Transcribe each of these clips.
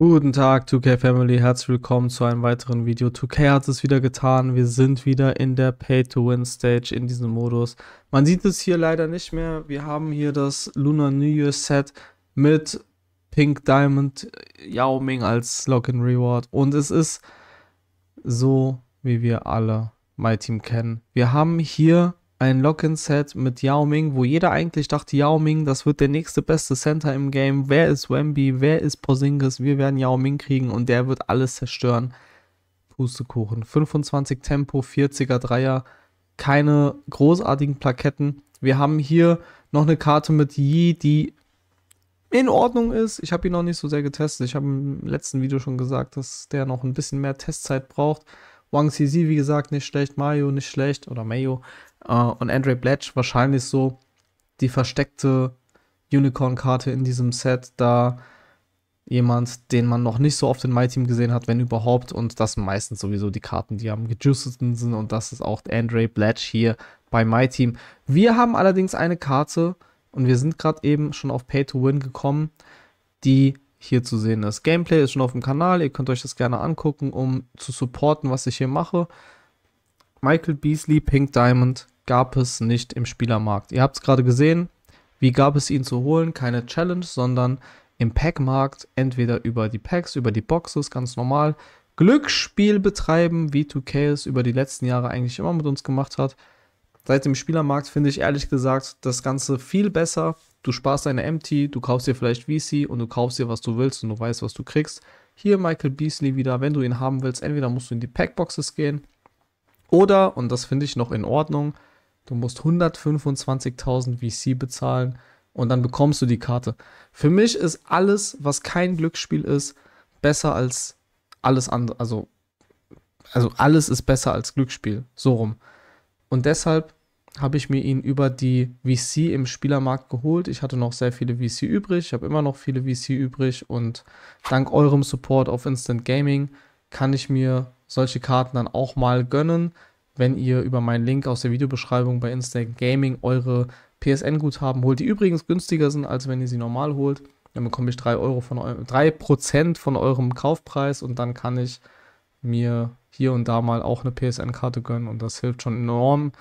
Guten Tag 2K Family, herzlich willkommen zu einem weiteren Video. 2K hat es wieder getan, wir sind wieder in der Pay-to-Win-Stage in diesem Modus. Man sieht es hier leider nicht mehr, wir haben hier das Lunar New Year Set mit Pink Diamond äh, Yao Ming als Login Reward und es ist so, wie wir alle My Team kennen. Wir haben hier ein Lock-in-Set mit Yao Ming, wo jeder eigentlich dachte, Yao Ming, das wird der nächste beste Center im Game. Wer ist Wemby? Wer ist Porzingis? Wir werden Yao Ming kriegen und der wird alles zerstören. Pustekuchen. 25 Tempo, 40er Dreier, keine großartigen Plaketten. Wir haben hier noch eine Karte mit Yi, die in Ordnung ist. Ich habe ihn noch nicht so sehr getestet. Ich habe im letzten Video schon gesagt, dass der noch ein bisschen mehr Testzeit braucht. Wang Sisi, wie gesagt, nicht schlecht. Mario nicht schlecht. Oder Mayo. Äh, und Andre Blatch wahrscheinlich so die versteckte Unicorn-Karte in diesem Set. Da jemand, den man noch nicht so oft in My Team gesehen hat, wenn überhaupt. Und das sind meistens sowieso die Karten, die am gejuicesten sind. Und das ist auch Andre Blatch hier bei My Team. Wir haben allerdings eine Karte und wir sind gerade eben schon auf Pay to Win gekommen, die hier zu sehen ist. Gameplay ist schon auf dem Kanal, ihr könnt euch das gerne angucken, um zu supporten, was ich hier mache. Michael Beasley, Pink Diamond, gab es nicht im Spielermarkt. Ihr habt es gerade gesehen, wie gab es ihn zu holen? Keine Challenge, sondern im Packmarkt, entweder über die Packs, über die Boxes, ganz normal. Glücksspiel betreiben, wie 2K es über die letzten Jahre eigentlich immer mit uns gemacht hat. Seit dem Spielermarkt finde ich ehrlich gesagt das Ganze viel besser, Du sparst deine MT, du kaufst dir vielleicht VC und du kaufst dir, was du willst und du weißt, was du kriegst. Hier Michael Beasley wieder, wenn du ihn haben willst, entweder musst du in die Packboxes gehen oder, und das finde ich noch in Ordnung, du musst 125.000 VC bezahlen und dann bekommst du die Karte. Für mich ist alles, was kein Glücksspiel ist, besser als alles andere. Also, also alles ist besser als Glücksspiel. So rum. Und deshalb habe ich mir ihn über die VC im Spielermarkt geholt. Ich hatte noch sehr viele VC übrig. Ich habe immer noch viele VC übrig. Und dank eurem Support auf Instant Gaming kann ich mir solche Karten dann auch mal gönnen, wenn ihr über meinen Link aus der Videobeschreibung bei Instant Gaming eure PSN-Guthaben holt, die übrigens günstiger sind, als wenn ihr sie normal holt. Dann bekomme ich 3, Euro von 3% von eurem Kaufpreis und dann kann ich mir hier und da mal auch eine PSN-Karte gönnen und das hilft schon enorm,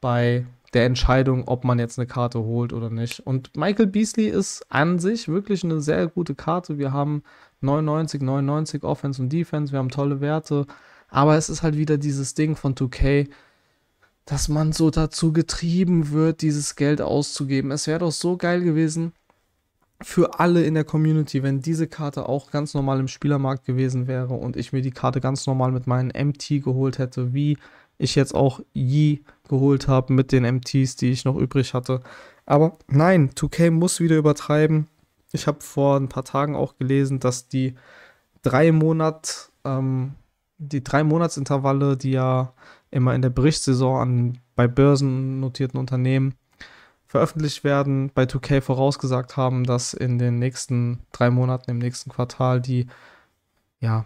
bei der Entscheidung, ob man jetzt eine Karte holt oder nicht. Und Michael Beasley ist an sich wirklich eine sehr gute Karte. Wir haben 99, 99 Offense und Defense, wir haben tolle Werte. Aber es ist halt wieder dieses Ding von 2K, dass man so dazu getrieben wird, dieses Geld auszugeben. Es wäre doch so geil gewesen für alle in der Community, wenn diese Karte auch ganz normal im Spielermarkt gewesen wäre und ich mir die Karte ganz normal mit meinen MT geholt hätte, wie ich jetzt auch Yi geholt habe mit den MTs, die ich noch übrig hatte. Aber nein, 2K muss wieder übertreiben. Ich habe vor ein paar Tagen auch gelesen, dass die drei Monat, ähm, die drei Monatsintervalle, die ja immer in der Berichtssaison an, bei börsennotierten Unternehmen veröffentlicht werden, bei 2K vorausgesagt haben, dass in den nächsten drei Monaten, im nächsten Quartal die ja,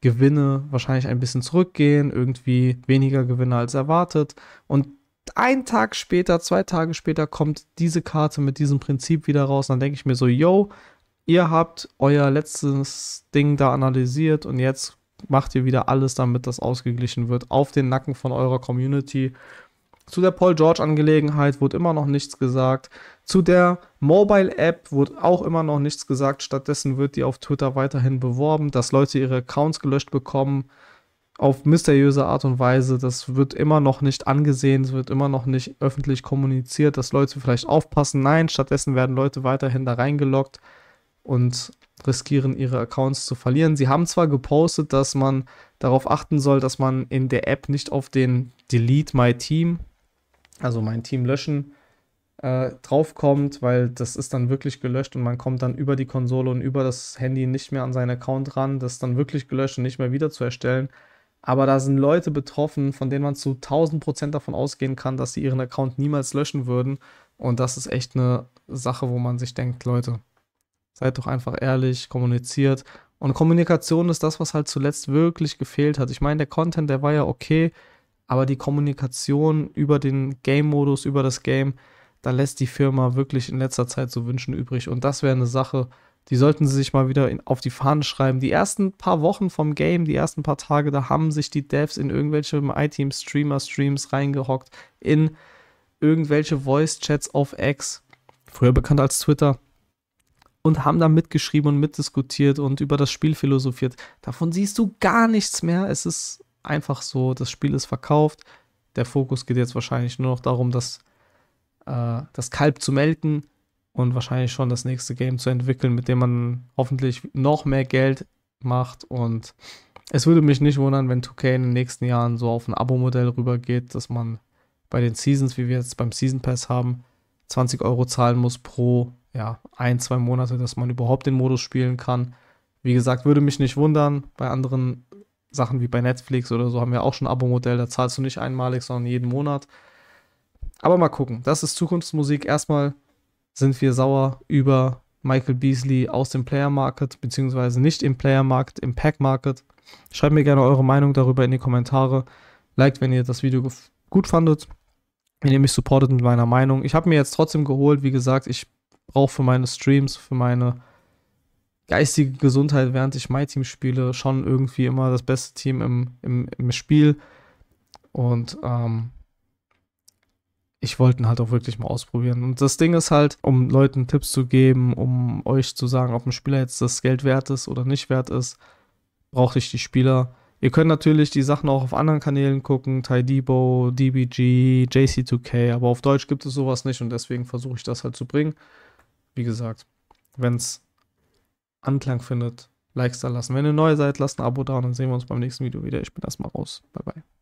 Gewinne wahrscheinlich ein bisschen zurückgehen, irgendwie weniger Gewinne als erwartet. Und ein Tag später, zwei Tage später kommt diese Karte mit diesem Prinzip wieder raus. dann denke ich mir so, yo, ihr habt euer letztes Ding da analysiert und jetzt macht ihr wieder alles, damit das ausgeglichen wird, auf den Nacken von eurer Community zu der Paul George Angelegenheit wurde immer noch nichts gesagt. Zu der Mobile App wurde auch immer noch nichts gesagt. Stattdessen wird die auf Twitter weiterhin beworben, dass Leute ihre Accounts gelöscht bekommen auf mysteriöse Art und Weise. Das wird immer noch nicht angesehen, es wird immer noch nicht öffentlich kommuniziert, dass Leute vielleicht aufpassen. Nein, stattdessen werden Leute weiterhin da reingeloggt und riskieren ihre Accounts zu verlieren. Sie haben zwar gepostet, dass man darauf achten soll, dass man in der App nicht auf den Delete My Team also mein Team löschen, äh, draufkommt, weil das ist dann wirklich gelöscht und man kommt dann über die Konsole und über das Handy nicht mehr an seinen Account ran. Das ist dann wirklich gelöscht und nicht mehr wiederzuerstellen. Aber da sind Leute betroffen, von denen man zu 1000% davon ausgehen kann, dass sie ihren Account niemals löschen würden. Und das ist echt eine Sache, wo man sich denkt, Leute, seid doch einfach ehrlich, kommuniziert. Und Kommunikation ist das, was halt zuletzt wirklich gefehlt hat. Ich meine, der Content, der war ja okay aber die Kommunikation über den Game-Modus, über das Game, da lässt die Firma wirklich in letzter Zeit so wünschen übrig. Und das wäre eine Sache, die sollten sie sich mal wieder in, auf die Fahne schreiben. Die ersten paar Wochen vom Game, die ersten paar Tage, da haben sich die Devs in irgendwelche iTeam-Streamer-Streams reingehockt, in irgendwelche Voice-Chats auf X, früher bekannt als Twitter, und haben da mitgeschrieben und mitdiskutiert und über das Spiel philosophiert. Davon siehst du gar nichts mehr. Es ist einfach so, das Spiel ist verkauft. Der Fokus geht jetzt wahrscheinlich nur noch darum, das, äh, das Kalb zu melken und wahrscheinlich schon das nächste Game zu entwickeln, mit dem man hoffentlich noch mehr Geld macht. Und es würde mich nicht wundern, wenn 2K in den nächsten Jahren so auf ein Abo-Modell rübergeht, dass man bei den Seasons, wie wir jetzt beim Season Pass haben, 20 Euro zahlen muss pro ja, ein, zwei Monate, dass man überhaupt den Modus spielen kann. Wie gesagt, würde mich nicht wundern. Bei anderen Sachen wie bei Netflix oder so haben wir auch schon ein Abo-Modell, da zahlst du nicht einmalig, sondern jeden Monat. Aber mal gucken, das ist Zukunftsmusik. Erstmal sind wir sauer über Michael Beasley aus dem Player Market, beziehungsweise nicht im Player Market, im Pack Market. Schreibt mir gerne eure Meinung darüber in die Kommentare. Liked, wenn ihr das Video gut fandet, wenn ihr mich supportet mit meiner Meinung. Ich habe mir jetzt trotzdem geholt, wie gesagt, ich brauche für meine Streams, für meine geistige Gesundheit, während ich mein Team spiele, schon irgendwie immer das beste Team im, im, im Spiel. Und ähm, ich wollte ihn halt auch wirklich mal ausprobieren. Und das Ding ist halt, um Leuten Tipps zu geben, um euch zu sagen, ob ein Spieler jetzt das Geld wert ist oder nicht wert ist, brauchte ich die Spieler. Ihr könnt natürlich die Sachen auch auf anderen Kanälen gucken, Ty Debo, DBG, JC2K, aber auf Deutsch gibt es sowas nicht und deswegen versuche ich das halt zu bringen. Wie gesagt, wenn es Anklang findet, Likes da lassen. Wenn ihr neu seid, lasst ein Abo da und dann sehen wir uns beim nächsten Video wieder. Ich bin erstmal raus. Bye bye.